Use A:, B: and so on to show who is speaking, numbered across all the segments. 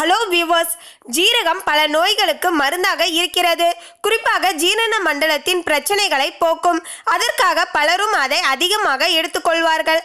A: hello viewers ஜீரகம் பல நோய்களுக்கு மருந்தாக இருக்கிறது குறிப்பாக ஜீரண மண்டலத்தின் பிரச்சனைகளை போக்கும் அதற்காக பலரும் அதை அதிகமாக எடுத்துக்கொள்வார்கள்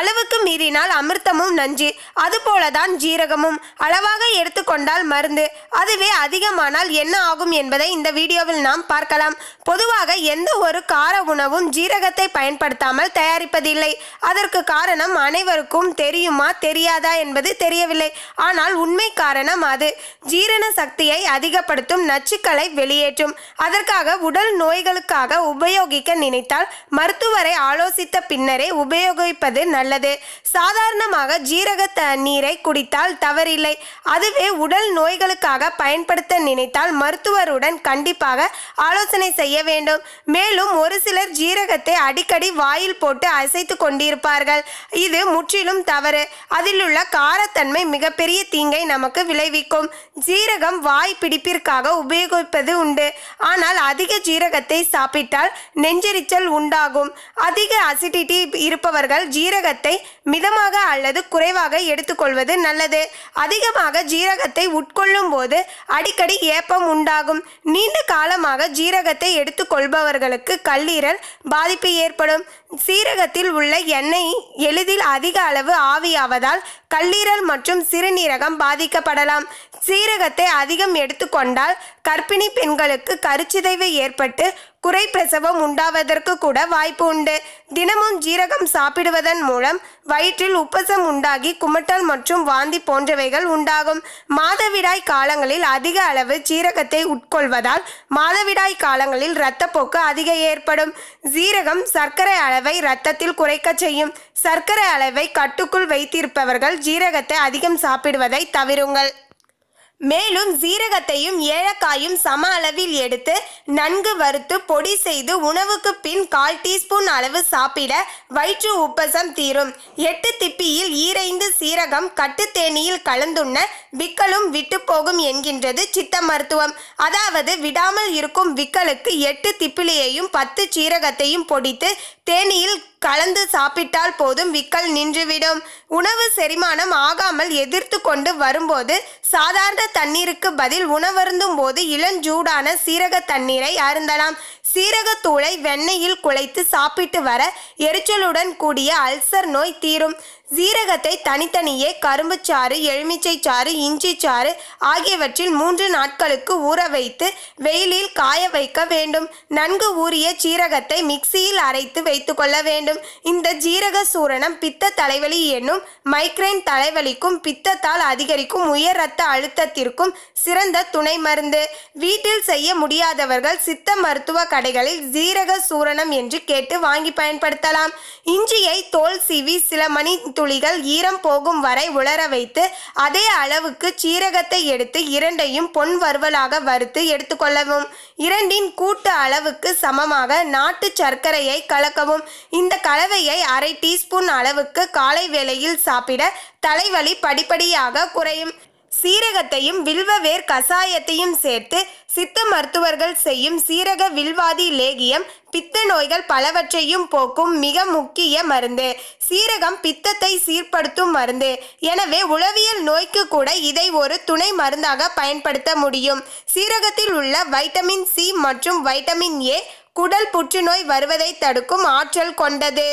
A: அளவுக்கு மீறினால் அமிர்தமும் நஞ்சு அதுபோலதான் ஜீரகமும் அளவாக எடுத்துக்கொண்டால் மருந்து அதுவே அதிகமானால் என்ன ஆகும் என்பதை இந்த வீடியோவில் நாம் பார்க்கலாம் பொதுவாக எந்த ஒரு கார உணவும் ஜீரகத்தை பயன்படுத்தாமல் தயாரிப்பதில்லை அதற்கு காரணம் அனைவருக்கும் தெரியுமா தெரியாதா என்பது தெரியவில்லை ஆனால் உண்மை காரணம் காரணம் அது ஜீரண சக்தியை அதிகப்படுத்தும் நச்சுக்களை வெளியேற்றும் அதற்காக உடல் நோய்களுக்காக உபயோகிக்க நினைத்தால் மருத்துவரை ஆலோசித்த பின்னரே உபயோகிப்பது நல்லது சாதாரணமாக ஜீரக தண்ணீரை குடித்தால் தவறில்லை அதுவே உடல் நோய்களுக்காக பயன்படுத்த நினைத்தால் மருத்துவருடன் கண்டிப்பாக ஆலோசனை செய்ய வேண்டும் மேலும் ஒரு சிலர் ஜீரகத்தை அடிக்கடி வாயில் போட்டு அசைத்து கொண்டிருப்பார்கள் இது முற்றிலும் தவறு அதிலுள்ள காரத்தன்மை மிகப்பெரிய தீங்கை நமக்கு பாதிப்புக்கு விளைவிக்கும் ஜீரகம் வாய் பிடிப்பிற்காக உபயோகிப்பது உண்டு ஆனால் அதிக ஜீரகத்தை சாப்பிட்டால் நெஞ்செரிச்சல் உண்டாகும் அதிக அசிடிட்டி இருப்பவர்கள் ஜீரகத்தை மிதமாக அல்லது குறைவாக எடுத்துக்கொள்வது நல்லது அதிகமாக ஜீரகத்தை உட்கொள்ளும் போது அடிக்கடி ஏப்பம் உண்டாகும் நீண்ட காலமாக ஜீரகத்தை எடுத்துக்கொள்பவர்களுக்கு கல்லீரல் பாதிப்பு ஏற்படும் சீரகத்தில் உள்ள எண்ணெய் எளிதில் அதிக அளவு ஆவியாவதால் கல்லீரல் மற்றும் சிறுநீரகம் பாதிக்கப்படும் ஏற்படலாம் சீரகத்தை அதிகம் எடுத்துக்கொண்டால் கர்ப்பிணி பெண்களுக்கு கருச்சிதைவு ஏற்பட்டு குறை பிரசவம் உண்டாவதற்கு கூட வாய்ப்பு உண்டு தினமும் ஜீரகம் சாப்பிடுவதன் மூலம் வயிற்றில் உப்பசம் உண்டாகி குமட்டல் மற்றும் வாந்தி போன்றவைகள் உண்டாகும் மாதவிடாய் காலங்களில் அதிக அளவு ஜீரகத்தை உட்கொள்வதால் மாதவிடாய் காலங்களில் இரத்தப்போக்கு அதிக ஏற்படும் ஜீரகம் சர்க்கரை அளவை இரத்தத்தில் குறைக்க செய்யும் சர்க்கரை அளவை கட்டுக்குள் வைத்திருப்பவர்கள் ஜீரகத்தை அதிகம் சாப்பிடுவதை தவிருங்கள் மேலும் சீரகத்தையும் ஏலக்காயும் சம அளவில் எடுத்து நன்கு வறுத்து பொடி செய்து உணவுக்கு பின் கால் டீஸ்பூன் அளவு சாப்பிட வயிற்று உப்பசம் தீரும் எட்டு திப்பியில் ஈரைந்து சீரகம் கட்டுத்தேனியில் கலந்துண்ண விக்கலும் விட்டு போகும் என்கின்றது சித்த மருத்துவம் அதாவது விடாமல் இருக்கும் விக்கலுக்கு எட்டு திப்பிலியையும் பத்து சீரகத்தையும் பொடித்து தேனியில் கலந்து சாப்பிட்டால் போதும் விக்கல் நின்றுவிடும் உணவு செரிமானம் ஆகாமல் எதிர்த்து கொண்டு வரும்போது சாதாரண தண்ணீருக்கு பதில் உணவருந்தும் போது இளஞ்சூடான சீரக தண்ணீரை அருந்தலாம் சீரகத்தூளை வெண்ணெயில் குழைத்து சாப்பிட்டு வர எரிச்சலுடன் கூடிய அல்சர் நோய் தீரும் சீரகத்தை தனித்தனியே கரும்பு சாறு எலுமிச்சை சாறு இஞ்சி சாறு ஆகியவற்றில் மூன்று நாட்களுக்கு ஊற வைத்து வெயிலில் காய வைக்க வேண்டும் நன்கு ஊறிய சீரகத்தை மிக்சியில் அரைத்து வைத்து கொள்ள வேண்டும் இந்த ஜீரக சூரணம் பித்த தலைவலி என்னும் மைக்ரைன் தலைவலிக்கும் பித்தத்தால் அதிகரிக்கும் உயர் இரத்த அழுத்தத்திற்கும் சிறந்த துணை மருந்து வீட்டில் செய்ய முடியாதவர்கள் சித்த மருத்துவ கடைகளில் ஜீரக சூரணம் என்று கேட்டு வாங்கி பயன்படுத்தலாம் இஞ்சியை தோல் சீவி சில மணி துளிகள் ஈரம் போகும் வரை உலர வைத்து அதே அளவுக்கு சீரகத்தை எடுத்து இரண்டையும் பொன் வறுவலாக வறுத்து எடுத்துக்கொள்ளவும் இரண்டின் கூட்டு அளவுக்கு சமமாக நாட்டு சர்க்கரையை கலக்கவும் இந்த கலவையை அரை டீஸ்பூன் அளவுக்கு காலை வேளையில் சாப்பிட தலைவலி படிப்படியாக குறையும் சீரகத்தையும் வில்வ வேர் கசாயத்தையும் சேர்த்து சித்த மருத்துவர்கள் செய்யும் சீரக வில்வாதி லேகியம் பித்த நோய்கள் பலவற்றையும் போக்கும் மிக முக்கிய மருந்து சீரகம் பித்தத்தை சீர்படுத்தும் மருந்து எனவே உளவியல் நோய்க்கு கூட இதை ஒரு துணை மருந்தாக பயன்படுத்த முடியும் சீரகத்தில் உள்ள வைட்டமின் சி மற்றும் வைட்டமின் ஏ குடல் புற்றுநோய் வருவதை தடுக்கும் ஆற்றல் கொண்டது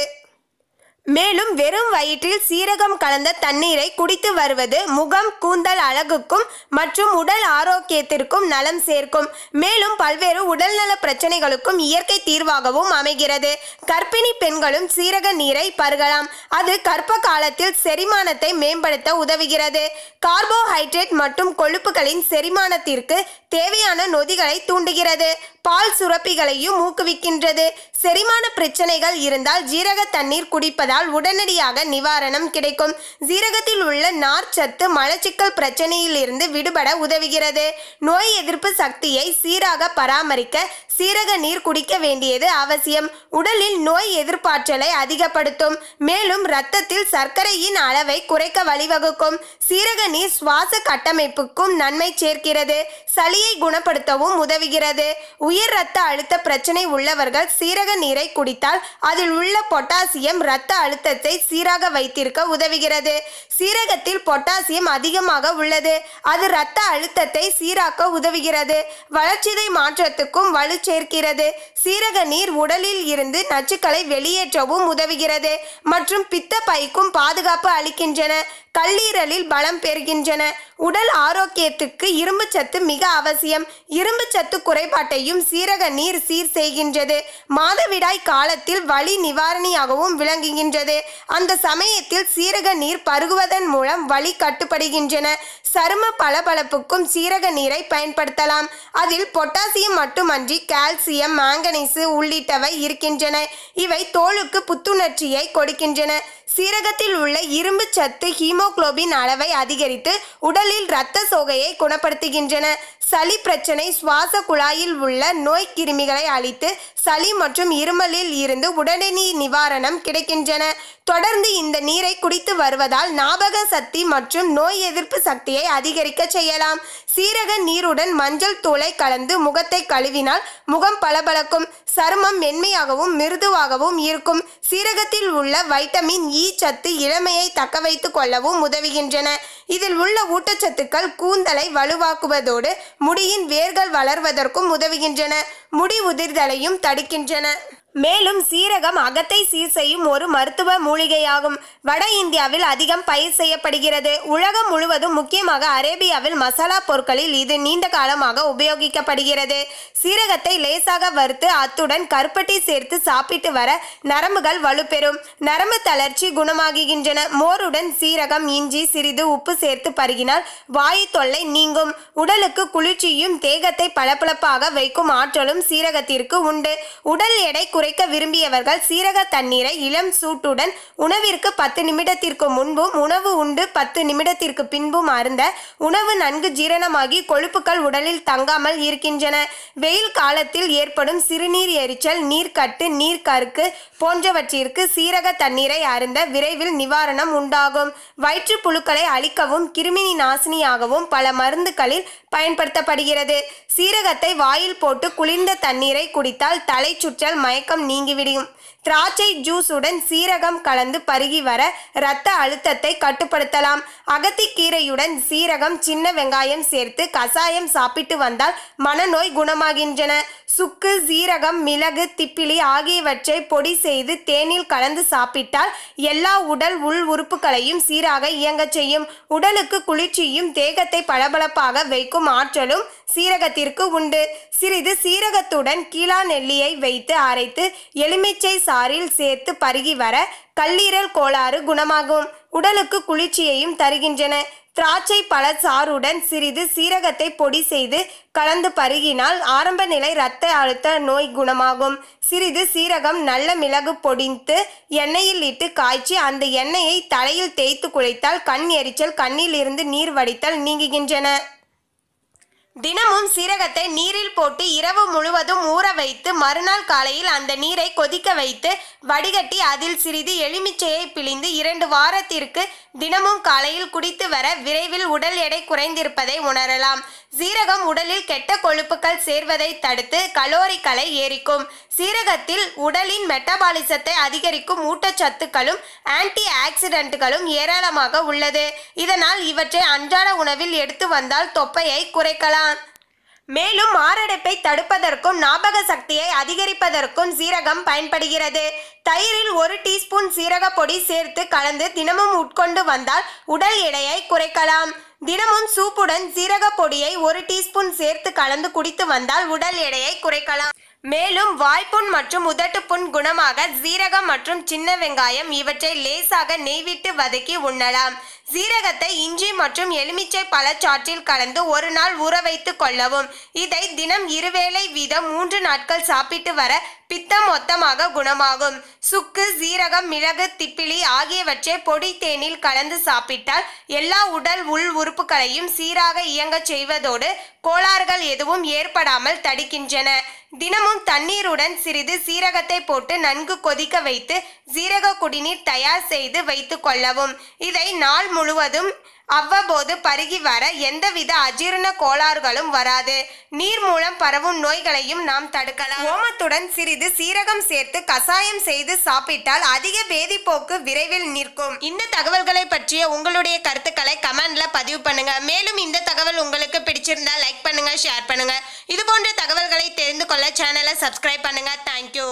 A: மேலும் வெறும் வயிற்றில் சீரகம் கலந்த தண்ணீரை குடித்து வருவது முகம் கூந்தல் அழகுக்கும் மற்றும் உடல் ஆரோக்கியத்திற்கும் நலம் சேர்க்கும் மேலும் பல்வேறு உடல்நல பிரச்சனைகளுக்கும் இயற்கை தீர்வாகவும் அமைகிறது கர்ப்பிணி பெண்களும் சீரக நீரை பருகலாம் அது கர்ப்ப காலத்தில் செரிமானத்தை மேம்படுத்த உதவுகிறது கார்போஹைட்ரேட் மற்றும் கொழுப்புகளின் செரிமானத்திற்கு தேவையான நொதிகளை தூண்டுகிறது பால் சுரப்பிகளையும் ஊக்குவிக்கின்றது செரிமான பிரச்சனைகள் இருந்தால் ஜீரக தண்ணீர் குடிப்பதால் செய்தால் உடனடியாக நிவாரணம் கிடைக்கும் சீரகத்தில் உள்ள நார்ச்சத்து மலச்சிக்கல் பிரச்சனையிலிருந்து விடுபட உதவுகிறது நோய் எதிர்ப்பு சக்தியை சீராக பராமரிக்க சீரக நீர் குடிக்க வேண்டியது அவசியம் உடலில் நோய் எதிர்ப்பாற்றலை அதிகப்படுத்தும் மேலும் இரத்தத்தில் சர்க்கரையின் அளவை குறைக்க வழிவகுக்கும் சீரக நீர் சுவாச கட்டமைப்புக்கும் நன்மை சேர்க்கிறது சளியை குணப்படுத்தவும் உதவுகிறது உயர் இரத்த அழுத்த பிரச்சனை உள்ளவர்கள் சீரக நீரை குடித்தால் அதில் உள்ள பொட்டாசியம் இரத்த அழுத்தத்தை சீராக வைத்திருக்க உதவுகிறது சீரகத்தில் பொட்டாசியம் அதிகமாக உள்ளது அது இரத்த அழுத்தத்தை சீராக்க உதவுகிறது வளர்ச்சிதை மாற்றத்துக்கும் வளர்ச்சி சேர்க்கிறது சீரக நீர் உடலில் இருந்து நச்சுக்களை வெளியேற்றவும் உதவுகிறது மற்றும் பித்த பைக்கும் பாதுகாப்பு அளிக்கின்றன கல்லீரலில் பலம் பெறுகின்றன உடல் ஆரோக்கியத்துக்கு இரும்பு சத்து மிக அவசியம் இரும்பு சத்து குறைபாட்டையும் சீரக நீர் சீர் செய்கின்றது மாதவிடாய் காலத்தில் வலி நிவாரணியாகவும் விளங்குகின்றது அந்த சமயத்தில் சீரக நீர் பருகுவதன் மூலம் வலி கட்டுப்படுகின்றன சரும பளபளப்புக்கும் சீரக நீரை பயன்படுத்தலாம் அதில் பொட்டாசியம் மட்டுமன்றி கால்சியம் மாங்கனீசு உள்ளிட்டவை இருக்கின்றன இவை தோலுக்கு புத்துணர்ச்சியை கொடுக்கின்றன சீரகத்தில் உள்ள இரும்பு சத்து ஹீமோகுளோபின் அளவை அதிகரித்து உடலில் இரத்த சோகையை குணப்படுத்துகின்றன சளி பிரச்சனை சுவாச குழாயில் உள்ள நோய் கிருமிகளை அழித்து சளி மற்றும் இருமலில் இருந்து உடனடி நிவாரணம் கிடைக்கின்றன தொடர்ந்து இந்த நீரை குடித்து வருவதால் ஞாபக சக்தி மற்றும் நோய் எதிர்ப்பு சக்தியை அதிகரிக்க செய்யலாம் சீரக நீருடன் மஞ்சள் தூளை கலந்து முகத்தை கழுவினால் முகம் பளபளக்கும் சருமம் மென்மையாகவும் மிருதுவாகவும் இருக்கும் சீரகத்தில் உள்ள வைட்டமின் ஈச்சத்து இளமையை தக்க வைத்து கொள்ளவும் உதவுகின்றன இதில் உள்ள ஊட்டச்சத்துக்கள் கூந்தலை வலுவாக்குவதோடு முடியின் வேர்கள் வளர்வதற்கும் உதவுகின்றன முடி உதிர்தலையும் தடுக்கின்றன மேலும் சீரகம் அகத்தை சீர் செய்யும் ஒரு மருத்துவ மூலிகையாகும் வட இந்தியாவில் அதிகம் பயிர் செய்யப்படுகிறது உலகம் முழுவதும் முக்கியமாக அரேபியாவில் மசாலா பொருட்களில் இது நீண்ட காலமாக உபயோகிக்கப்படுகிறது சீரகத்தை லேசாக வறுத்து அத்துடன் கருப்பட்டி சேர்த்து சாப்பிட்டு வர நரம்புகள் வலுப்பெறும் நரம்பு தளர்ச்சி குணமாகுகின்றன மோருடன் சீரகம் இஞ்சி சிறிது உப்பு சேர்த்து பருகினால் வாயு தொல்லை நீங்கும் உடலுக்கு குளிர்ச்சியும் தேகத்தை பளபளப்பாக வைக்கும் ஆற்றலும் சீரகத்திற்கு உண்டு உடல் எடை குறை குறைக்க விரும்பியவர்கள் சீரக தண்ணீரை இளம் சூட்டுடன் உணவிற்கு பத்து நிமிடத்திற்கு முன்பும் உணவு உண்டு பத்து நிமிடத்திற்கு பின்பும் அருந்த உணவு நன்கு ஜீரணமாகி கொழுப்புகள் உடலில் தங்காமல் இருக்கின்றன வெயில் காலத்தில் ஏற்படும் சிறுநீர் எரிச்சல் நீர்க்கட்டு நீர்க்கருக்கு போன்றவற்றிற்கு சீரக தண்ணீரை அருந்த விரைவில் நிவாரணம் உண்டாகும் வயிற்று புழுக்களை அழிக்கவும் கிருமினி நாசினியாகவும் பல மருந்துகளில் பயன்படுத்தப்படுகிறது சீரகத்தை வாயில் போட்டு குளிர்ந்த தண்ணீரை குடித்தால் தலை சுற்றல் மயக்கம் வீக்கம் நீங்கிவிடும் திராட்சை ஜூஸுடன் சீரகம் கலந்து பருகி வர இரத்த அழுத்தத்தை கட்டுப்படுத்தலாம் அகத்திக்கீரையுடன் சீரகம் சின்ன வெங்காயம் சேர்த்து கசாயம் சாப்பிட்டு வந்தால் மனநோய் குணமாகின்றன சுக்கு சீரகம் மிளகு திப்பிலி ஆகியவற்றை பொடி செய்து தேனில் கலந்து சாப்பிட்டால் எல்லா உடல் உள் உறுப்புகளையும் சீராக இயங்கச் செய்யும் உடலுக்கு குளிர்ச்சியும் தேகத்தை பளபளப்பாக வைக்கும் ஆற்றலும் சீரகத்திற்கு உண்டு சிறிது சீரகத்துடன் கீழா நெல்லியை வைத்து அரைத்து எலுமிச்சை சாறில் சேர்த்து பருகி வர கல்லீரல் கோளாறு குணமாகும் உடலுக்கு குளிர்ச்சியையும் தருகின்றன திராட்சை பழ சாறுடன் சிறிது சீரகத்தை பொடி செய்து கலந்து பருகினால் ஆரம்ப நிலை இரத்த அழுத்த நோய் குணமாகும் சிறிது சீரகம் நல்ல மிளகு பொடிந்து எண்ணெயில் இட்டு காய்ச்சி அந்த எண்ணெயை தலையில் தேய்த்து குளித்தால் கண் எரிச்சல் கண்ணில் இருந்து நீர் வடித்தல் நீங்குகின்றன தினமும் சீரகத்தை நீரில் போட்டு இரவு முழுவதும் ஊற வைத்து மறுநாள் காலையில் அந்த நீரை கொதிக்க வைத்து வடிகட்டி அதில் சிறிது எலுமிச்சையை பிழிந்து இரண்டு வாரத்திற்கு தினமும் காலையில் குடித்து வர விரைவில் உடல் எடை குறைந்திருப்பதை உணரலாம் சீரகம் உடலில் கெட்ட கொழுப்புகள் சேர்வதை தடுத்து கலோரிகளை ஏரிக்கும் சீரகத்தில் உடலின் மெட்டபாலிசத்தை அதிகரிக்கும் ஊட்டச்சத்துக்களும் ஆன்டி ஆக்சிடென்ட்களும் ஏராளமாக உள்ளது இதனால் இவற்றை அன்றாட உணவில் எடுத்து வந்தால் தொப்பையை குறைக்கலாம் மேலும் மாரடைப்பை தடுப்பதற்கும் ஞாபக சக்தியை அதிகரிப்பதற்கும் சீரகம் பயன்படுகிறது தயிரில் ஒரு டீஸ்பூன் சீரக பொடி சேர்த்து கலந்து தினமும் உட்கொண்டு வந்தால் உடல் எடையை குறைக்கலாம் தினமும் சூப்புடன் சீரக பொடியை ஒரு டீஸ்பூன் சேர்த்து கலந்து குடித்து வந்தால் உடல் எடையை குறைக்கலாம் மேலும் வாய்ப்புண் மற்றும் உதட்டுப்புண் குணமாக சீரகம் மற்றும் சின்ன வெங்காயம் இவற்றை லேசாக நெய்விட்டு வதக்கி உண்ணலாம் சீரகத்தை இஞ்சி மற்றும் எலுமிச்சை பழச்சாற்றில் கலந்து ஒரு நாள் ஊற வைத்து கொள்ளவும் இதை தினம் இருவேளை வீதம் மூன்று நாட்கள் சாப்பிட்டு வர பித்தம் மொத்தமாக குணமாகும் சுக்கு சீரகம் மிளகு திப்பிலி ஆகியவற்றை பொடி தேனில் கலந்து சாப்பிட்டால் எல்லா உடல் உள் உறுப்புகளையும் சீராக இயங்கச் செய்வதோடு கோளாறுகள் எதுவும் ஏற்படாமல் தடுக்கின்றன தினமும் தண்ணீருடன் சிறிது சீரகத்தை போட்டு நன்கு கொதிக்க வைத்து சீரக குடிநீர் தயார் செய்து வைத்து கொள்ளவும் இதை நாள் முழுவதும் அவ்வப்போது பருகி வர எந்தவித அஜீரண கோளாறுகளும் வராது நீர் மூலம் பரவும் நோய்களையும் நாம் தடுக்கலாம் ஓமத்துடன் சிறிது சீரகம் சேர்த்து கசாயம் செய்து சாப்பிட்டால் அதிக வேதிப்போக்கு விரைவில் நிற்கும் இந்த தகவல்களை பற்றிய உங்களுடைய கருத்துக்களை கமெண்ட்ல பதிவு பண்ணுங்க மேலும் இந்த தகவல் உங்களுக்கு பிடிச்சிருந்தா லைக் பண்ணுங்க ஷேர் பண்ணுங்க இது போன்ற தகவல்களை தெரிந்து கொள்ள சேனலை சப்ஸ்கிரைப் பண்ணுங்க தேங்க்யூ